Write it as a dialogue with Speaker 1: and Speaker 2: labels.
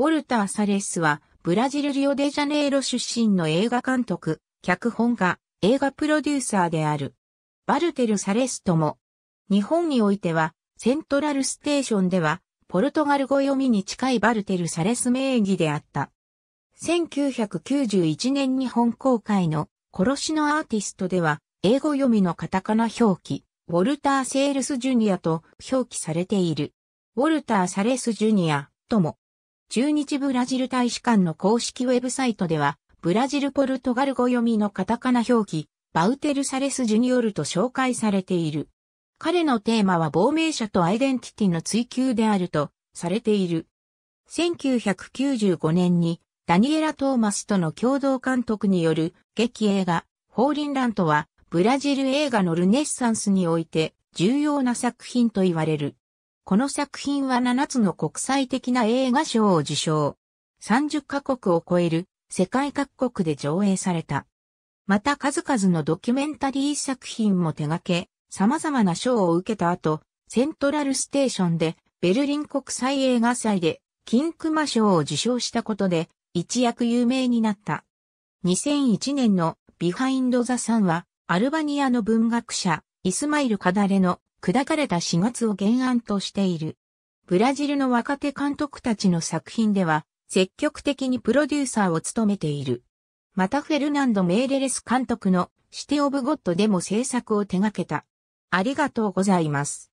Speaker 1: ウォルター・サレスは、ブラジル・リオデジャネイロ出身の映画監督、脚本家、映画プロデューサーである。バルテル・サレスとも、日本においては、セントラルステーションでは、ポルトガル語読みに近いバルテル・サレス名義であった。1991年に本公開の殺しのアーティストでは、英語読みのカタカナ表記、ウォルター・セールス・ジュニアと表記されている。ウォルター・サレス・ジュニアとも、中日ブラジル大使館の公式ウェブサイトでは、ブラジルポルトガル語読みのカタカナ表記、バウテルサレス・ジュニオルと紹介されている。彼のテーマは亡命者とアイデンティティの追求であるとされている。1995年にダニエラ・トーマスとの共同監督による劇映画、ホーリンラントはブラジル映画のルネッサンスにおいて重要な作品と言われる。この作品は7つの国際的な映画賞を受賞。30カ国を超える世界各国で上映された。また数々のドキュメンタリー作品も手掛け、様々な賞を受けた後、セントラルステーションでベルリン国際映画祭で金熊賞を受賞したことで一躍有名になった。2001年のビハインド・ザ・サンはアルバニアの文学者イスマイル・カダレの砕かれた4月を原案としている。ブラジルの若手監督たちの作品では、積極的にプロデューサーを務めている。またフェルナンド・メーレレス監督のシティ・オブ・ゴッドでも制作を手掛けた。ありがとうご
Speaker 2: ざいます。